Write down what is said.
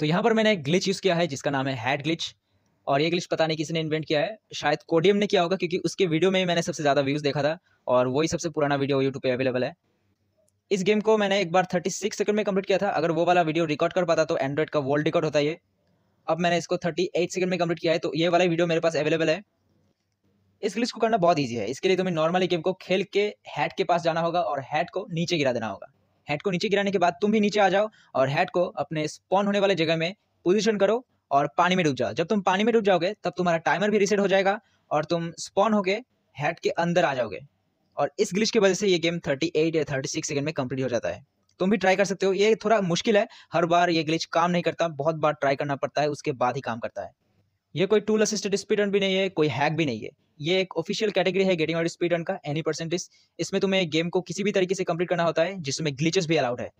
तो यहाँ पर मैंने एक ग्लिच यूज़ किया है जिसका नाम है हैड ग्लिच और ये ग्लिच पता नहीं किसी ने इन्वेंट किया है शायद कोडियम ने किया होगा क्योंकि उसके वीडियो में मैंने सबसे ज़्यादा व्यूज़ देखा था और वही सबसे पुराना वीडियो यूट्यूब पे अवेलेबल है इस गेम को मैंने एक बार 36 सेकंड में कंप्लीट किया था अगर वो वाला वीडियो रिकॉर्ड कर पाता तो एंड्रॉइड का वर्ल्ड रिकॉर्ड होता है अब मैंने इसको थर्टी सेकंड में कम्प्लीट किया है तो ये वाला वीडियो मेरे पास अवेलेबल है इस ग्लिच को करना बहुत ईजी है इसके लिए तुम्हें नॉर्मली गेम को खेल के हैड के पास जाना होगा और हैड को नीचे गिरा देना होगा हेड को नीचे गिराने के बाद तुम भी नीचे आ जाओ और हेड को अपने स्पॉन होने वाले जगह में पोजिशन करो और पानी में डूब जाओ जब तुम पानी में डूब जाओगे तब तुम्हारा टाइमर भी रिसेट हो जाएगा और तुम स्पॉन होके हेड के अंदर आ जाओगे और इस ग्लिच की वजह से ये गेम 38 या 36 सेकंड में कंप्लीट हो जाता है तुम भी ट्राई कर सकते हो ये थोड़ा मुश्किल है हर बार ये ग्लिच काम नहीं करता बहुत बार ट्राई करना पड़ता है उसके बाद ही काम करता है ये कोई टूल असिस्टेड स्पीड रन भी नहीं है कोई हैक भी नहीं है ये एक ऑफिशियल कैटेगरी है गेटिंग आउट स्पीड रन का एनी परसेंटेज इसमें तुम्हें गेम को किसी भी तरीके से कंप्लीट करना होता है जिसमें ग्लीचेस भी अलाउड है